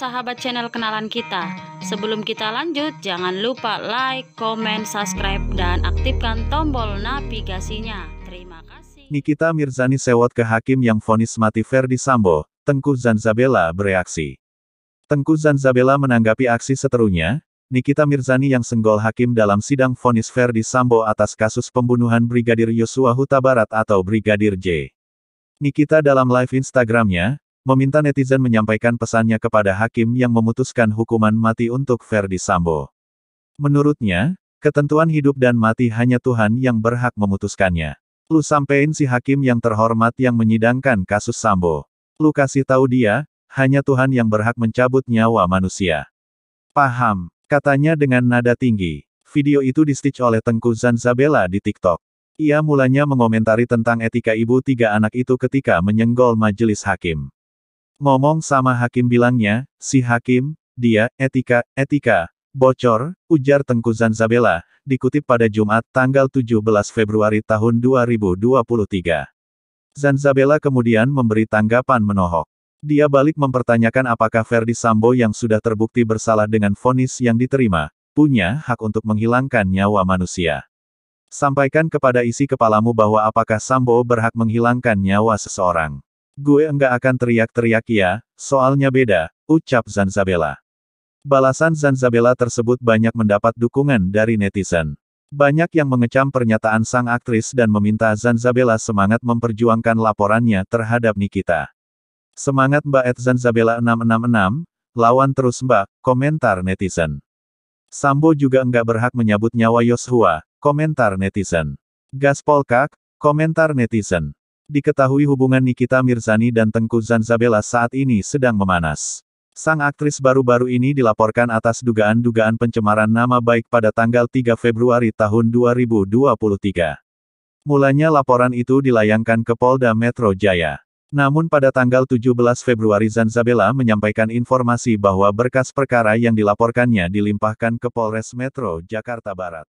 sahabat channel kenalan kita. Sebelum kita lanjut, jangan lupa like, comment, subscribe, dan aktifkan tombol navigasinya. Terima kasih. Nikita Mirzani sewot ke hakim yang vonis mati Verdi Sambo, Tengku Zanzabela bereaksi. Tengku Zanzabela menanggapi aksi seterunya, Nikita Mirzani yang senggol hakim dalam sidang vonis Verdi Sambo atas kasus pembunuhan Brigadir Yosua Huta Barat atau Brigadir J. Nikita dalam live Instagramnya, meminta netizen menyampaikan pesannya kepada hakim yang memutuskan hukuman mati untuk Verdi Sambo. Menurutnya, ketentuan hidup dan mati hanya Tuhan yang berhak memutuskannya. Lu sampein si hakim yang terhormat yang menyidangkan kasus Sambo. Lu kasih tahu dia, hanya Tuhan yang berhak mencabut nyawa manusia. Paham, katanya dengan nada tinggi. Video itu distitch oleh Tengku Zanzabela di TikTok. Ia mulanya mengomentari tentang etika ibu tiga anak itu ketika menyenggol majelis hakim. Ngomong sama hakim bilangnya, si hakim, dia, etika, etika, bocor, ujar Tengku Zanzabela, dikutip pada Jumat tanggal 17 Februari tahun 2023. Zanzabela kemudian memberi tanggapan menohok. Dia balik mempertanyakan apakah Verdi Sambo yang sudah terbukti bersalah dengan vonis yang diterima, punya hak untuk menghilangkan nyawa manusia. Sampaikan kepada isi kepalamu bahwa apakah Sambo berhak menghilangkan nyawa seseorang. Gue enggak akan teriak-teriak ya, soalnya beda, ucap Zanzabela. Balasan Zanzabela tersebut banyak mendapat dukungan dari netizen. Banyak yang mengecam pernyataan sang aktris dan meminta Zanzabela semangat memperjuangkan laporannya terhadap Nikita. Semangat Mbak Ed Zanzabela 666, lawan terus Mbak, komentar netizen. Sambo juga enggak berhak menyabut nyawa Yosua, komentar netizen. Gaspol kak, komentar netizen. Diketahui hubungan Nikita Mirzani dan Tengku Zanzabela saat ini sedang memanas. Sang aktris baru-baru ini dilaporkan atas dugaan-dugaan pencemaran nama baik pada tanggal 3 Februari tahun 2023. Mulanya laporan itu dilayangkan ke Polda Metro Jaya. Namun pada tanggal 17 Februari Zanzabela menyampaikan informasi bahwa berkas perkara yang dilaporkannya dilimpahkan ke Polres Metro Jakarta Barat.